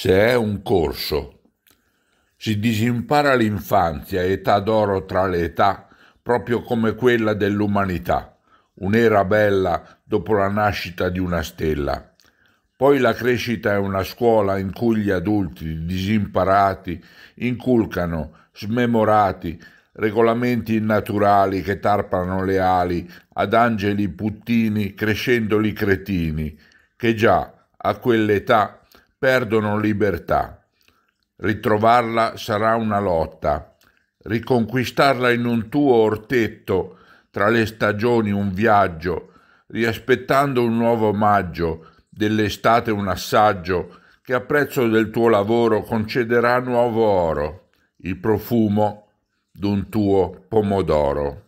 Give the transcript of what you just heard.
se è un corso. Si disimpara l'infanzia, età d'oro tra le età, proprio come quella dell'umanità, un'era bella dopo la nascita di una stella. Poi la crescita è una scuola in cui gli adulti disimparati inculcano, smemorati, regolamenti innaturali che tarpano le ali ad angeli puttini crescendoli cretini, che già a quell'età perdono libertà. Ritrovarla sarà una lotta, riconquistarla in un tuo ortetto, tra le stagioni un viaggio, riaspettando un nuovo maggio, dell'estate un assaggio, che a prezzo del tuo lavoro concederà nuovo oro, il profumo d'un tuo pomodoro.